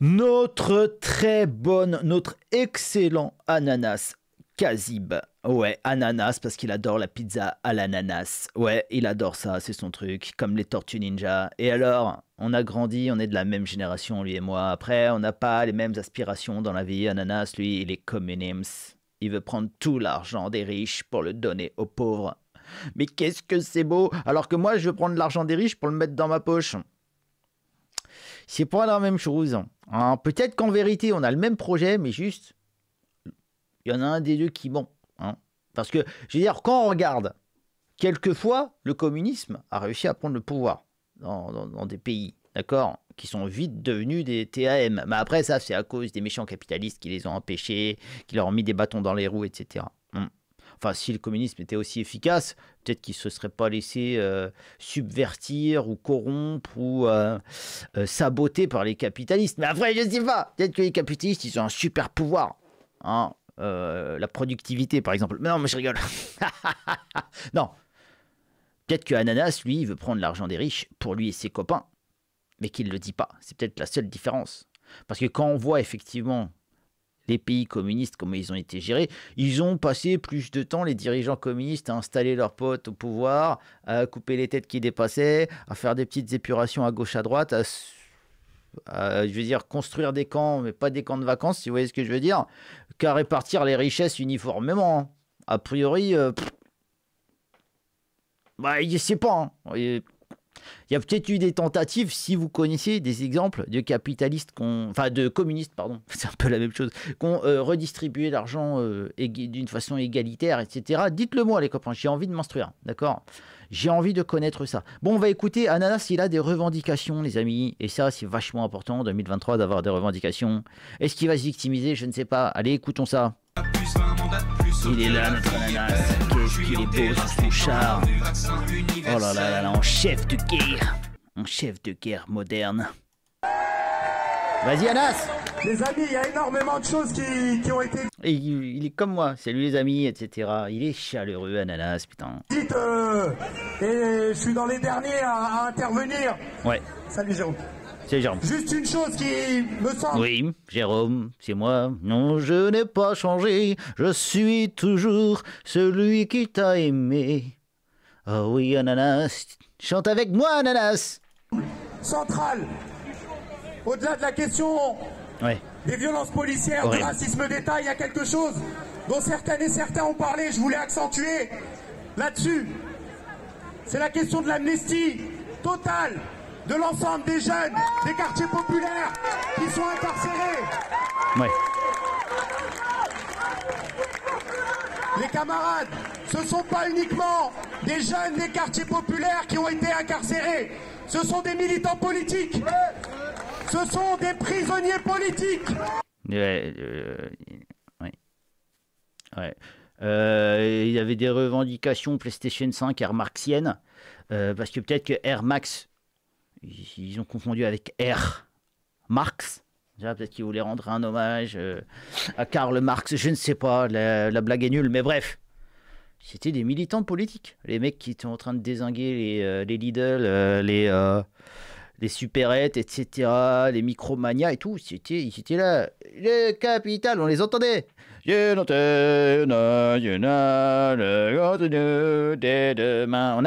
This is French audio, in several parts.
Notre très bonne, notre excellent ananas, Kazib. Ouais, ananas, parce qu'il adore la pizza à l'ananas. Ouais, il adore ça, c'est son truc, comme les Tortues Ninja. Et alors, on a grandi, on est de la même génération, lui et moi. Après, on n'a pas les mêmes aspirations dans la vie. Ananas, lui, il est comme Il veut prendre tout l'argent des riches pour le donner aux pauvres. Mais qu'est-ce que c'est beau Alors que moi, je veux prendre l'argent des riches pour le mettre dans ma poche. C'est pas la même chose. Hein, peut-être qu'en vérité, on a le même projet, mais juste, il y en a un des deux qui bon, hein. Parce que, je veux dire, quand on regarde, quelquefois, le communisme a réussi à prendre le pouvoir dans, dans des pays, d'accord qui sont vite devenus des TAM. Mais après, ça, c'est à cause des méchants capitalistes qui les ont empêchés, qui leur ont mis des bâtons dans les roues, etc enfin, si le communisme était aussi efficace, peut-être qu'il ne se serait pas laissé euh, subvertir ou corrompre ou euh, euh, saboter par les capitalistes. Mais après, je ne sais pas. Peut-être que les capitalistes, ils ont un super pouvoir. Hein euh, la productivité, par exemple. Mais non, mais je rigole. non. Peut-être que Ananas, lui, il veut prendre l'argent des riches pour lui et ses copains, mais qu'il ne le dit pas. C'est peut-être la seule différence. Parce que quand on voit effectivement les pays communistes, comment ils ont été gérés. Ils ont passé plus de temps, les dirigeants communistes, à installer leurs potes au pouvoir, à couper les têtes qui dépassaient, à faire des petites épurations à gauche, à droite, à, je veux dire, construire des camps, mais pas des camps de vacances, si vous voyez ce que je veux dire, qu'à répartir les richesses uniformément. Hein. A priori, euh, bah, il ne pas. Hein. Il y a peut-être eu des tentatives, si vous connaissez des exemples de capitalistes, enfin de communistes, pardon, c'est un peu la même chose, qui ont euh, redistribué l'argent euh, d'une façon égalitaire, etc. Dites-le moi, les copains, j'ai envie de m'instruire, d'accord J'ai envie de connaître ça. Bon, on va écouter Ananas, il a des revendications, les amis, et ça, c'est vachement important en 2023 d'avoir des revendications. Est-ce qu'il va se victimiser Je ne sais pas. Allez, écoutons ça. Il est là notre ananas. Qu'est-ce qu'il est beau son char. Oh là là là là, en chef de guerre. En chef de guerre moderne. Vas-y Anas Les amis, il y a énormément de choses qui, ont été... Et il, est comme moi, salut les amis, etc. Il est chaleureux Ananas, putain. Dites, euh, et je suis dans les derniers à, à intervenir. Ouais. Salut Jérôme. Juste une chose qui me semble. Oui, Jérôme, c'est moi. Non, je n'ai pas changé. Je suis toujours celui qui t'a aimé. Oh oui, Ananas. Chante avec moi, Ananas. Central. Au-delà de la question des violences policières, du racisme d'État, il y a quelque chose dont certaines et certains ont parlé. Je voulais accentuer là-dessus. C'est la question de l'amnistie totale de l'ensemble des jeunes des quartiers populaires qui sont incarcérés. Les camarades, ce ne sont pas uniquement des jeunes des quartiers populaires qui ont été incarcérés, ce sont des militants politiques, ce sont des prisonniers politiques. Euh, euh, il y avait des revendications PlayStation 5 Air Marxienne, euh, parce que peut-être que Air Max ils ont confondu avec R. Marx. Peut-être qu'ils voulaient rendre un hommage euh, à Karl Marx, je ne sais pas, la, blague est nulle, mais bref. C'était des militants politiques. Les mecs qui étaient en train de désinguer les, euh, les Lidl, euh, les, les supérettes, etc., les micromania et tout, c'était, ils étaient là. Le capital, on les entendait. On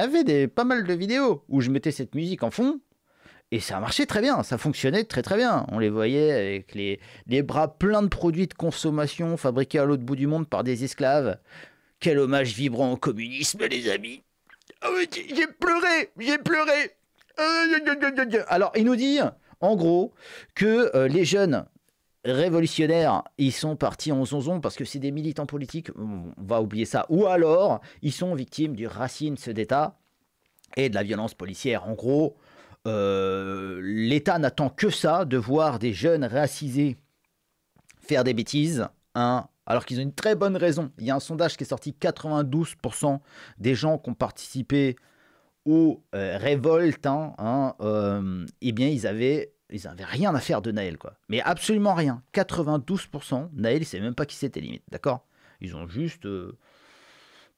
avait des, pas mal de vidéos où je mettais cette musique en fond et ça marché très bien, ça fonctionnait très très bien. On les voyait avec les, bras pleins de produits de consommation fabriqués à l'autre bout du monde par des esclaves. Quel hommage vibrant au communisme, les amis. Ah j'ai pleuré, j'ai pleuré. Alors, il nous dit, en gros, que euh, les jeunes révolutionnaires, ils sont partis en zonzon parce que c'est des militants politiques, on va oublier ça. Ou alors, ils sont victimes du racisme d'État et de la violence policière. En gros, euh, L'État n'attend que ça, de voir des jeunes racisés faire des bêtises, hein, alors qu'ils ont une très bonne raison. Il y a un sondage qui est sorti, 92% des gens qui ont participé aux euh, révoltes, hein, hein euh, eh bien ils avaient ils n'avaient rien à faire de Naël, quoi. Mais absolument rien. 92%, Naël, il ne savait même pas qui c'était, limite, d'accord Ils ont juste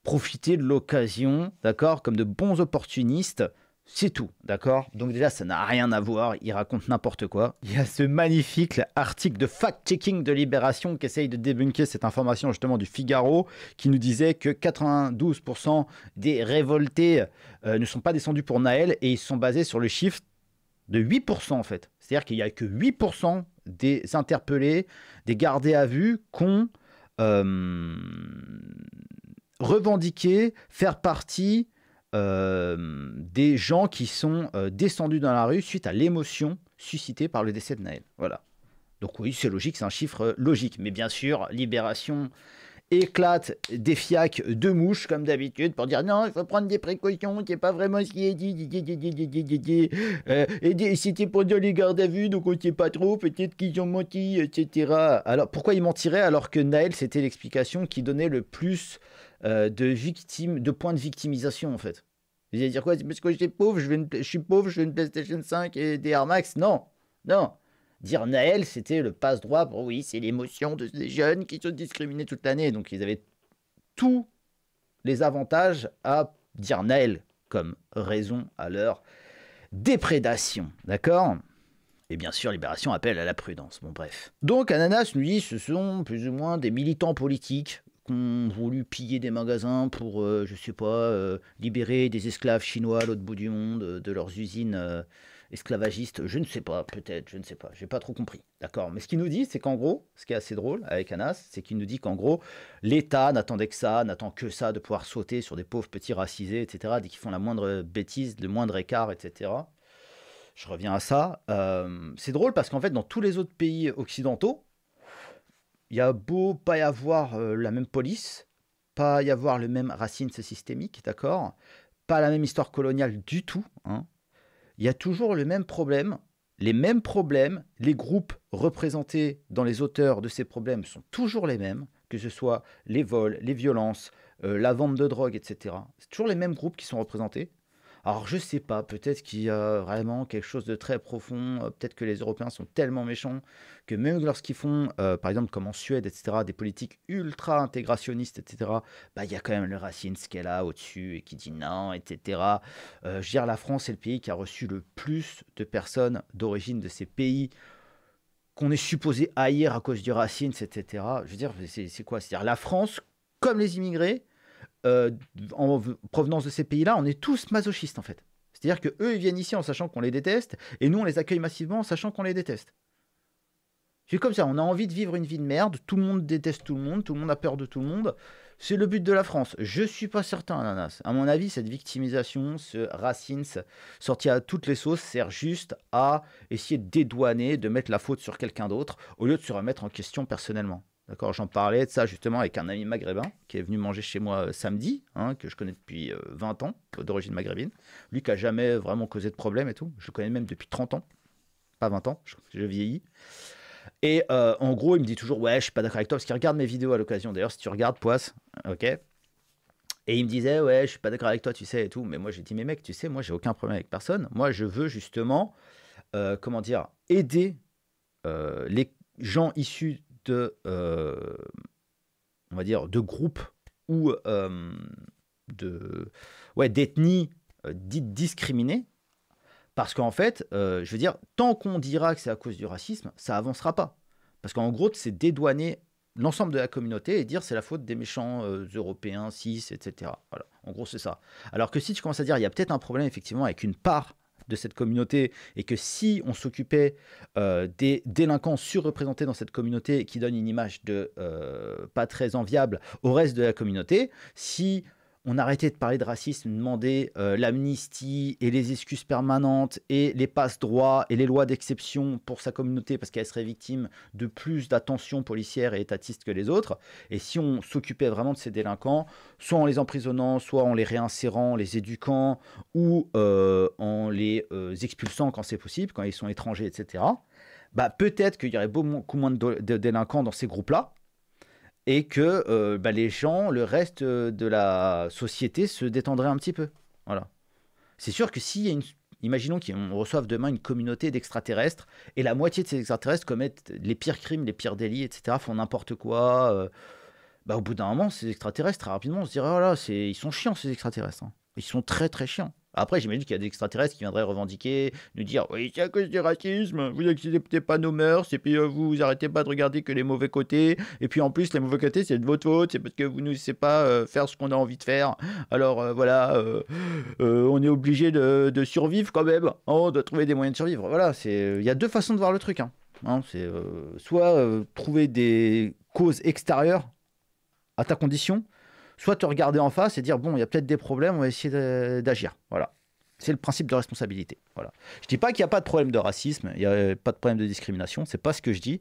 profité de l'occasion, d'accord Comme de bons opportunistes, c'est tout, d'accord Donc déjà, ça n'a rien à voir, il raconte n'importe quoi. Il y a ce magnifique article de fact-checking de Libération qui essaye de débunker cette information justement du Figaro, qui nous disait que 92% des révoltés euh, ne sont pas descendus pour Naël et ils sont basés sur le chiffre de 8% en fait. C'est-à-dire qu'il n'y a que 8% des interpellés, des gardés à vue, qu'on... Euh, revendiqué faire partie euh, des gens qui sont euh, descendus dans la rue suite à l'émotion suscitée par le décès de Naël. Voilà. Donc oui, c'est logique, c'est un chiffre euh, logique. Mais bien sûr, Libération éclate des fiacs de mouches comme d'habitude pour dire non il faut prendre des précautions c'est pas vraiment ce qui est dit, et c'était pour dire les gardes à vue donc on sait pas trop peut-être qu'ils ont menti etc alors pourquoi ils mentiraient alors que Naël c'était l'explication qui donnait le plus euh, de victime, de points de victimisation en fait. Vous allez dire quoi Parce que j'étais pauvre, je, je suis pauvre, je veux une PlayStation 5 et des Air Max. Non, non. Dire Naël, c'était le passe droit oui, c'est l'émotion de ces jeunes qui sont discriminés toute l'année. Donc ils avaient tous les avantages à dire Naël comme raison à leur déprédation. D'accord et bien sûr, Libération appelle à la prudence. Bon, bref. Donc, Ananas lui, ce sont plus ou moins des militants politiques ont voulu piller des magasins pour, euh, je sais pas, euh, libérer des esclaves chinois à l'autre bout du monde euh, de leurs usines esclavagistes. Je ne sais pas, peut-être, je ne sais pas, j'ai pas trop compris. D'accord Mais ce qu'il nous dit, c'est qu'en gros, ce qui est assez drôle avec Anas, c'est qu'il nous dit qu'en gros, l'État n'attendait que ça, n'attend que ça de pouvoir sauter sur des pauvres petits racisés, etc., dès qu'ils font la moindre bêtise, le moindre écart, etc. Je reviens à ça. c'est drôle parce qu'en fait, dans tous les autres pays occidentaux, il y a beau pas y avoir euh, la même police, pas y avoir le même racine systémique, d'accord Pas la même histoire coloniale du tout. Hein. Il y a toujours le même problème, les mêmes problèmes, les groupes représentés dans les auteurs de ces problèmes sont toujours les mêmes, que ce soit les vols, les violences, euh, la vente de drogue, etc. C'est toujours les mêmes groupes qui sont représentés. Alors je sais pas, peut-être qu'il y a vraiment quelque chose de très profond, euh, peut-être que les Européens sont tellement méchants que même lorsqu'ils font, euh, par exemple comme en Suède, etc., des politiques ultra intégrationnistes, etc., bah il y a quand même le Racine qui est là au-dessus et qui dit non, etc. Euh, je veux dire, la France est le pays qui a reçu le plus de personnes d'origine de ces pays qu'on est supposé haïr à cause du Racine, etc. Je veux dire, c'est quoi C'est-à-dire la France, comme les immigrés, euh, en provenance de ces pays-là, on est tous masochistes en fait. C'est-à-dire que eux ils viennent ici en sachant qu'on les déteste, et nous on les accueille massivement en sachant qu'on les déteste. C'est comme ça, on a envie de vivre une vie de merde, tout le monde déteste tout le monde, tout le monde a peur de tout le monde. C'est le but de la France. Je suis pas certain, Ananas. À mon avis, cette victimisation, ce racine sorti à toutes les sauces, sert juste à essayer de dédouaner, de mettre la faute sur quelqu'un d'autre, au lieu de se remettre en question personnellement. D'accord, j'en parlais de ça justement avec un ami maghrébin qui est venu manger chez moi euh, samedi, hein, que je connais depuis 20 euh, ans, d'origine maghrébine. Lui qui n'a jamais vraiment causé de problème et tout. Je le connais même depuis 30 ans, pas 20 ans, je, vieillis. Et euh, en gros, il me dit toujours Ouais, je suis pas d'accord avec toi parce qu'il regarde mes vidéos à l'occasion. D'ailleurs, si tu regardes, poisse, ok. Et il me disait Ouais, je suis pas d'accord avec toi, tu sais, et tout. Mais moi, j'ai dit Mais mec, tu sais, moi, j'ai aucun problème avec personne. Moi, je veux justement, comment dire, aider les gens issus de, euh, on va dire, de groupes ou euh, de, ouais, d'ethnies euh, dites discriminées, parce qu'en fait, je veux dire, tant qu'on dira que c'est à cause du racisme, ça avancera pas. Parce qu'en gros, c'est dédouaner l'ensemble de la communauté et dire c'est la faute des méchants européens, cis, etc. Voilà. En gros, c'est ça. Alors que si tu commences à dire il y a peut-être un problème effectivement avec une part de cette communauté et que si on s'occupait euh, des délinquants surreprésentés dans cette communauté qui donnent une image de euh, pas très enviable au reste de la communauté, si on arrêtait de parler de racisme, demander euh, l'amnistie et les excuses permanentes et les passe-droits et les lois d'exception pour sa communauté parce qu'elle serait victime de plus d'attention policière et étatiste que les autres. Et si on s'occupait vraiment de ces délinquants, soit en les emprisonnant, soit en les réinsérant, les éduquant ou euh, en les euh, expulsant quand c'est possible, quand ils sont étrangers, etc., bah, peut-être qu'il y aurait beaucoup moins de délinquants dans ces groupes-là et que euh, bah, les gens, le reste euh, de la société se détendrait un petit peu. Voilà. C'est sûr que s'il y a une. Imaginons qu'on reçoive demain une communauté d'extraterrestres et la moitié de ces extraterrestres commettent les pires crimes, les pires délits, etc., font n'importe quoi. Euh, bah, au bout d'un moment, ces extraterrestres, très rapidement, on se dirait voilà, oh ils sont chiants, ces extraterrestres. Hein. Ils sont très très chiants. Après, j'imagine qu'il y a des extraterrestres qui viendraient revendiquer, nous dire Oui, c'est à cause du racisme, vous n'acceptez pas nos mœurs, et puis vous, euh, vous arrêtez pas de regarder que les mauvais côtés, et puis en plus, les mauvais côtés, c'est de votre faute, c'est parce que vous ne savez pas euh, faire ce qu'on a envie de faire. Alors euh, voilà, on est obligé de, survivre quand même, hein, on doit trouver des moyens de survivre. Voilà, il y a deux façons de voir le truc. Hein, hein, c'est soit trouver des causes extérieures à ta condition, soit te regarder en face et dire bon, il y a peut-être des problèmes, on va essayer d'agir. Voilà. C'est le principe de responsabilité. Voilà. Je dis pas qu'il n'y a pas de problème de racisme, il n'y a euh, pas de problème de discrimination, c'est pas ce que je dis.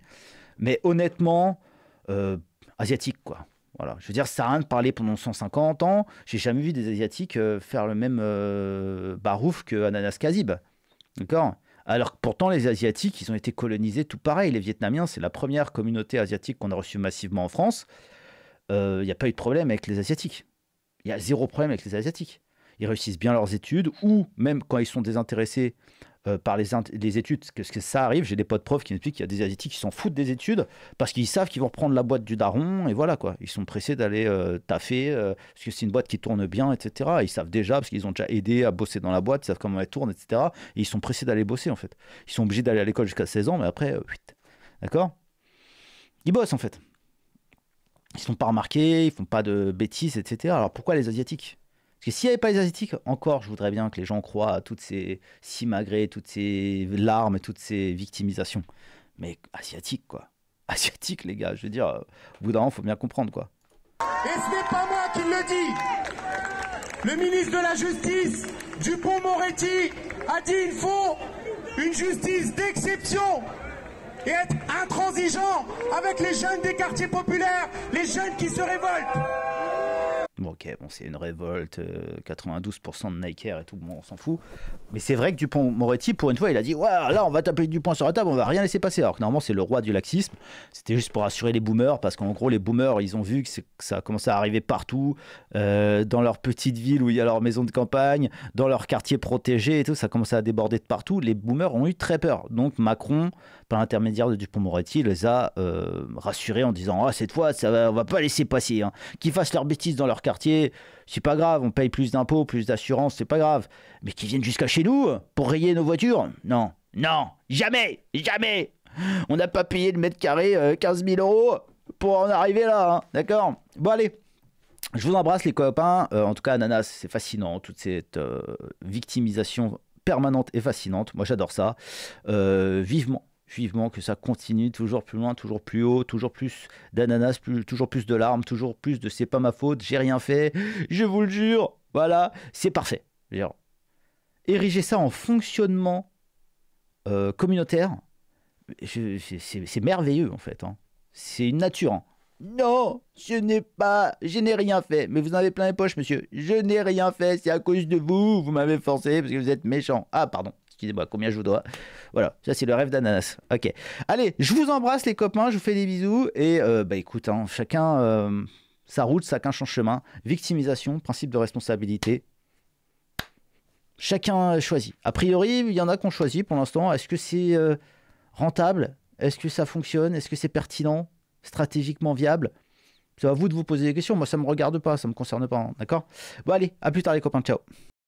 Mais honnêtement, euh, asiatique quoi. Voilà. Je veux dire, ça n'a rien de parler pendant 150 ans. J'ai jamais vu des Asiatiques euh, faire le même barouf que Ananas Kazib. D'accord Alors que pourtant, les Asiatiques, ils ont été colonisés tout pareil. Les Vietnamiens, c'est la première communauté asiatique qu'on a reçue massivement en France il euh, n'y a pas eu de problème avec les Asiatiques. Il y a zéro problème avec les Asiatiques. Ils réussissent bien leurs études, ou même quand ils sont désintéressés euh, par les, études, parce que, ça arrive, j'ai des potes profs qui m'expliquent qu'il y a des Asiatiques qui s'en foutent des études parce qu'ils savent qu'ils vont reprendre la boîte du daron et voilà quoi. Ils sont pressés d'aller euh, taffer parce que c'est une boîte qui tourne bien, etc. ils savent déjà parce qu'ils ont déjà aidé à bosser dans la boîte, ils savent comment elle tourne, etc. ils sont pressés d'aller bosser en fait. Ils sont obligés d'aller à l'école jusqu'à 16 ans, mais après, D'accord Ils bossent en fait. Ils ne sont pas remarqués, ils font pas de bêtises, etc. Alors pourquoi les Asiatiques Parce que s'il n'y avait pas les Asiatiques, encore, je voudrais bien que les gens croient à toutes ces simagrées, toutes ces larmes, toutes ces victimisations. Mais Asiatiques, quoi. Asiatiques, les gars, je veux dire, au bout d'un moment, faut bien comprendre, quoi. Et ce n'est pas moi qui le dis. Le ministre de la Justice, Dupont-Moretti, a dit il faut une justice d'exception et être intransigeant avec les jeunes des quartiers populaires, les jeunes qui se révoltent. Bon, ok, bon, c'est une révolte, 92% euh, de Nike et tout, bon, on s'en fout. Mais c'est vrai que Dupont-Moretti, pour une fois, il a dit Ouais, là, on va taper du poing sur la table, on va rien laisser passer. Alors que normalement, c'est le roi du laxisme. C'était juste pour assurer les boomers, parce qu'en gros, les boomers, ils ont vu que, ça a commencé à arriver partout, euh, dans leur petite ville où il y a leur maison de campagne, dans leur quartier protégé et tout, ça commençait à déborder de partout. Les boomers ont eu très peur. Donc, Macron par l'intermédiaire de Dupont-Moretti, les a euh, rassurés en disant Ah, cette fois, ça va, on va pas laisser passer. Hein. Qu'ils fassent leurs bêtises dans leur quartier, c'est pas grave, on paye plus d'impôts, plus d'assurances, c'est pas grave. Mais qu'ils viennent jusqu'à chez nous pour rayer nos voitures Non, non, jamais, jamais On n'a pas payé le mètre carré 15 euh, 000 euros pour en arriver là, hein. d'accord Bon, allez je vous embrasse les copains. Euh, en tout cas, Ananas, c'est fascinant, toute cette victimisation permanente et fascinante. Moi, j'adore ça. vivement vivement que ça continue toujours plus loin, toujours plus haut, toujours plus d'ananas, plus, toujours plus de larmes, toujours plus de c'est pas ma faute, j'ai rien fait, je vous le jure, voilà, c'est parfait. ériger ça en fonctionnement euh, communautaire, c'est merveilleux en fait. Hein. C'est une nature. Hein. Non, je n'ai pas, je n'ai rien fait. Mais vous en avez plein les poches, monsieur. Je n'ai rien fait, c'est à cause de vous. Vous m'avez forcé parce que vous êtes méchant. Ah, pardon. Bah, combien je vous dois Voilà, ça c'est le rêve d'ananas. Ok. Allez, je vous embrasse les copains, je vous fais des bisous. Et euh, bah écoute, hein, chacun euh, sa route, chacun son chemin. Victimisation, principe de responsabilité. Chacun choisit. A priori, il y en a qu'on choisit pour l'instant. Est-ce que c'est euh, rentable Est-ce que ça fonctionne Est-ce que c'est pertinent Stratégiquement viable c'est à vous de vous poser des questions. Moi, ça me regarde pas, ça me concerne pas. Hein, d'accord Bon, allez, à plus tard, les copains. Ciao.